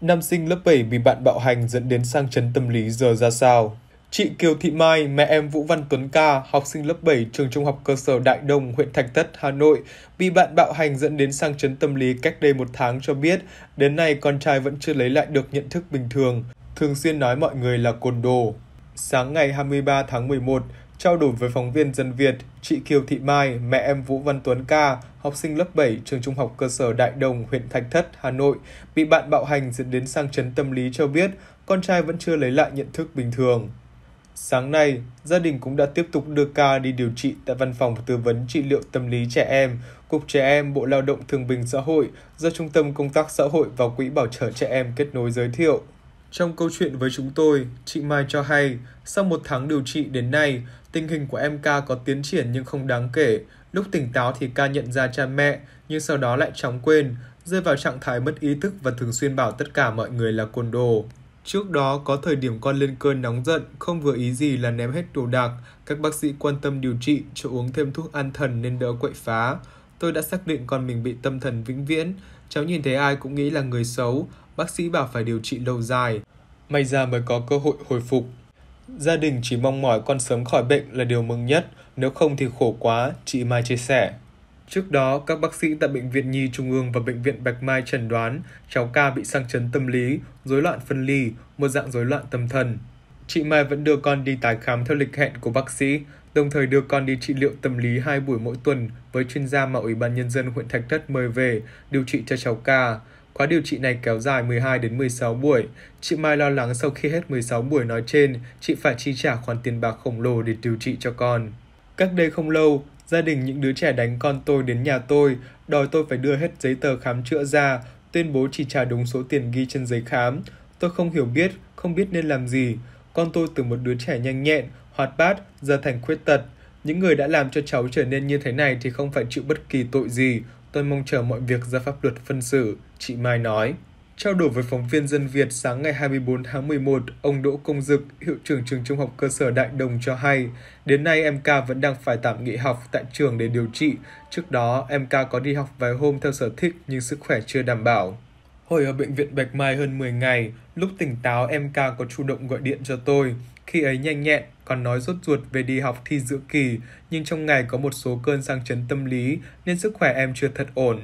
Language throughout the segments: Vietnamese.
Nam sinh lớp 7 bị bạn bạo hành dẫn đến sang chấn tâm lý giờ ra sao? Chị Kiều Thị Mai, mẹ em Vũ Văn Tuấn Ca, học sinh lớp 7 trường trung học cơ sở Đại Đồng, huyện Thạch Thất, Hà Nội, bị bạn bạo hành dẫn đến sang chấn tâm lý cách đây một tháng cho biết, đến nay con trai vẫn chưa lấy lại được nhận thức bình thường, thường xuyên nói mọi người là côn đồ. Sáng ngày 23 tháng 11, Trao đổi với phóng viên Dân Việt, chị Kiều Thị Mai, mẹ em Vũ Văn Tuấn Ca, học sinh lớp 7 trường trung học cơ sở Đại Đồng, huyện Thạch Thất, Hà Nội, bị bạn bạo hành dẫn đến sang chấn tâm lý cho biết con trai vẫn chưa lấy lại nhận thức bình thường. Sáng nay, gia đình cũng đã tiếp tục đưa ca đi điều trị tại Văn phòng Tư vấn Trị liệu Tâm lý Trẻ Em, Cục Trẻ Em Bộ Lao động Thương bình Xã hội do Trung tâm Công tác Xã hội và Quỹ Bảo trợ Trẻ Em kết nối giới thiệu. Trong câu chuyện với chúng tôi, chị Mai cho hay, sau một tháng điều trị đến nay, tình hình của em ca có tiến triển nhưng không đáng kể. Lúc tỉnh táo thì ca nhận ra cha mẹ, nhưng sau đó lại chóng quên, rơi vào trạng thái mất ý thức và thường xuyên bảo tất cả mọi người là côn đồ. Trước đó có thời điểm con lên cơn nóng giận, không vừa ý gì là ném hết đồ đạc, các bác sĩ quan tâm điều trị cho uống thêm thuốc an thần nên đỡ quậy phá. Tôi đã xác định con mình bị tâm thần vĩnh viễn, cháu nhìn thấy ai cũng nghĩ là người xấu, bác sĩ bảo phải điều trị lâu dài, may ra mới có cơ hội hồi phục. Gia đình chỉ mong mỏi con sớm khỏi bệnh là điều mừng nhất, nếu không thì khổ quá, chị Mai chia sẻ. Trước đó, các bác sĩ tại Bệnh viện Nhi Trung ương và Bệnh viện Bạch Mai chẩn đoán cháu ca bị sang chấn tâm lý, rối loạn phân ly, một dạng rối loạn tâm thần. Chị Mai vẫn đưa con đi tái khám theo lịch hẹn của bác sĩ, đồng thời đưa con đi trị liệu tâm lý hai buổi mỗi tuần với chuyên gia mà Ủy ban Nhân dân huyện Thạch Thất mời về điều trị cho cháu ca. Khóa điều trị này kéo dài 12 đến 16 buổi. Chị Mai lo lắng sau khi hết 16 buổi nói trên, chị phải chi trả khoản tiền bạc khổng lồ để điều trị cho con. Cách đây không lâu, gia đình những đứa trẻ đánh con tôi đến nhà tôi, đòi tôi phải đưa hết giấy tờ khám chữa ra, tuyên bố chỉ trả đúng số tiền ghi trên giấy khám. Tôi không hiểu biết, không biết nên làm gì. Con tôi từ một đứa trẻ nhanh nhẹn, hoạt bát, giờ thành khuyết tật. Những người đã làm cho cháu trở nên như thế này thì không phải chịu bất kỳ tội gì. Tôi mong chờ mọi việc ra pháp luật phân xử. Chị Mai nói, trao đổi với phóng viên Dân Việt sáng ngày 24 tháng 11, ông Đỗ Công Dực, hiệu trưởng trường trung học cơ sở Đại Đồng cho hay, đến nay em ca vẫn đang phải tạm nghỉ học tại trường để điều trị. Trước đó, em ca có đi học vài hôm theo sở thích nhưng sức khỏe chưa đảm bảo. Hồi ở bệnh viện Bạch Mai hơn 10 ngày, lúc tỉnh táo em ca có chủ động gọi điện cho tôi. Khi ấy nhanh nhẹn, còn nói rốt ruột về đi học thi giữa kỳ, nhưng trong ngày có một số cơn sang chấn tâm lý nên sức khỏe em chưa thật ổn.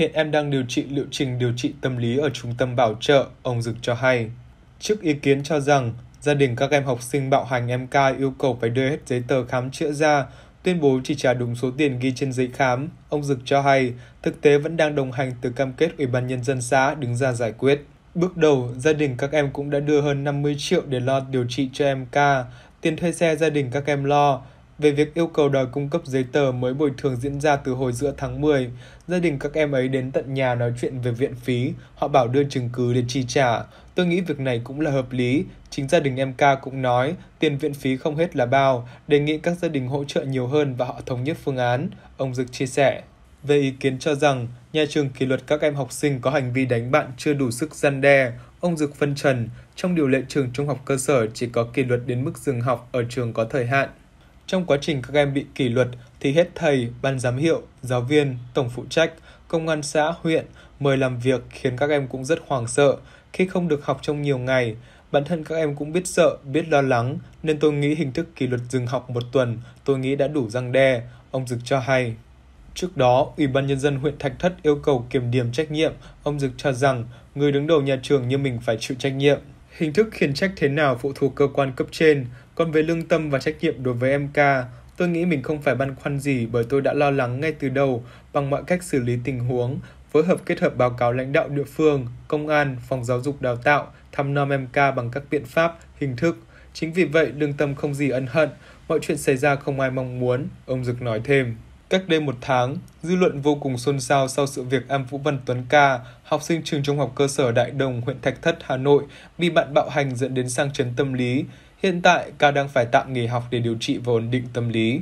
Hiện em đang điều trị liệu trình điều trị tâm lý ở trung tâm bảo trợ, ông Dực cho hay. Trước ý kiến cho rằng, gia đình các em học sinh bạo hành em K yêu cầu phải đưa hết giấy tờ khám chữa ra, tuyên bố chỉ trả đúng số tiền ghi trên giấy khám, ông Dực cho hay thực tế vẫn đang đồng hành từ cam kết Ủy ban Nhân dân xã đứng ra giải quyết. Bước đầu, gia đình các em cũng đã đưa hơn 50 triệu để lo điều trị cho em K, tiền thuê xe gia đình các em lo, về việc yêu cầu đòi cung cấp giấy tờ mới bồi thường diễn ra từ hồi giữa tháng 10. Gia đình các em ấy đến tận nhà nói chuyện về viện phí, họ bảo đưa chứng cứ để chi trả. Tôi nghĩ việc này cũng là hợp lý, chính gia đình em ca cũng nói tiền viện phí không hết là bao, đề nghị các gia đình hỗ trợ nhiều hơn và họ thống nhất phương án, ông Dực chia sẻ. Về ý kiến cho rằng, nhà trường kỷ luật các em học sinh có hành vi đánh bạn chưa đủ sức gian đe, ông Dực phân trần, trong điều lệ trường trung học cơ sở chỉ có kỷ luật đến mức dừng học ở trường có thời hạn, trong quá trình các em bị kỷ luật thì hết thầy, ban giám hiệu, giáo viên, tổng phụ trách, công an xã, huyện mời làm việc khiến các em cũng rất hoảng sợ khi không được học trong nhiều ngày. Bản thân các em cũng biết sợ, biết lo lắng, nên tôi nghĩ hình thức kỷ luật dừng học một tuần, tôi nghĩ đã đủ răng đe, ông Dực cho hay. Trước đó, Ủy ban Nhân dân huyện Thạch Thất yêu cầu kiểm điểm trách nhiệm, ông Dực cho rằng người đứng đầu nhà trường như mình phải chịu trách nhiệm. Hình thức khiển trách thế nào phụ thuộc cơ quan cấp trên, còn về lương tâm và trách nhiệm đối với MK tôi nghĩ mình không phải băn khoăn gì bởi tôi đã lo lắng ngay từ đầu bằng mọi cách xử lý tình huống, phối hợp kết hợp báo cáo lãnh đạo địa phương, công an, phòng giáo dục đào tạo, thăm nom MK bằng các biện pháp, hình thức. Chính vì vậy, lương tâm không gì ân hận, mọi chuyện xảy ra không ai mong muốn, ông Dực nói thêm. Cách đây một tháng, dư luận vô cùng xôn xao sau sự việc em Vũ Văn Tuấn Ca, học sinh trường trung học cơ sở Đại Đồng, huyện Thạch Thất, Hà Nội, bị bạn bạo hành dẫn đến sang chấn tâm lý. Hiện tại, Ca đang phải tạm nghỉ học để điều trị và ổn định tâm lý.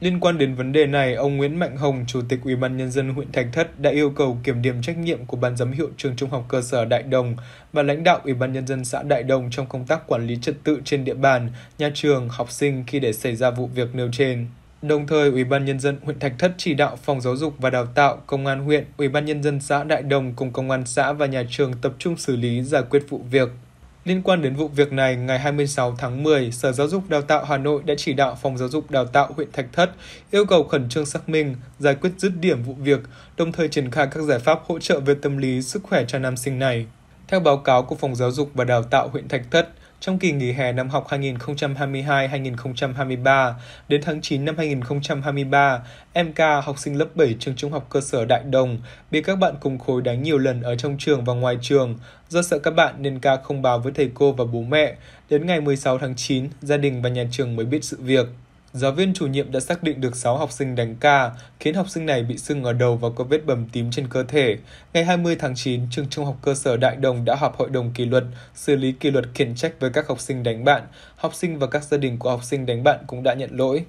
Liên quan đến vấn đề này, ông Nguyễn Mạnh Hồng, Chủ tịch Ủy ban nhân dân huyện Thạch Thất đã yêu cầu kiểm điểm trách nhiệm của ban giám hiệu trường trung học cơ sở Đại Đồng và lãnh đạo Ủy ban nhân dân xã Đại Đồng trong công tác quản lý trật tự trên địa bàn, nhà trường, học sinh khi để xảy ra vụ việc nêu trên. Đồng thời, Ủy ban nhân dân huyện Thạch Thất chỉ đạo Phòng Giáo dục và Đào tạo, Công an huyện, Ủy ban nhân dân xã Đại Đồng cùng công an xã và nhà trường tập trung xử lý giải quyết vụ việc. Liên quan đến vụ việc này, ngày 26 tháng 10, Sở Giáo dục Đào tạo Hà Nội đã chỉ đạo Phòng Giáo dục Đào tạo huyện Thạch Thất yêu cầu khẩn trương xác minh, giải quyết dứt điểm vụ việc, đồng thời triển khai các giải pháp hỗ trợ về tâm lý, sức khỏe cho nam sinh này. Theo báo cáo của Phòng Giáo dục và Đào tạo huyện Thạch Thất, trong kỳ nghỉ hè năm học 2022-2023 đến tháng 9 năm 2023, em K, học sinh lớp 7 trường trung học cơ sở Đại Đồng, bị các bạn cùng khối đánh nhiều lần ở trong trường và ngoài trường. Do sợ các bạn nên ca không báo với thầy cô và bố mẹ. Đến ngày 16 tháng 9, gia đình và nhà trường mới biết sự việc. Giáo viên chủ nhiệm đã xác định được 6 học sinh đánh ca, khiến học sinh này bị sưng ở đầu và có vết bầm tím trên cơ thể. Ngày 20 tháng 9, trường trung học cơ sở Đại Đồng đã họp hội đồng kỷ luật, xử lý kỷ luật khiển trách với các học sinh đánh bạn. Học sinh và các gia đình của học sinh đánh bạn cũng đã nhận lỗi.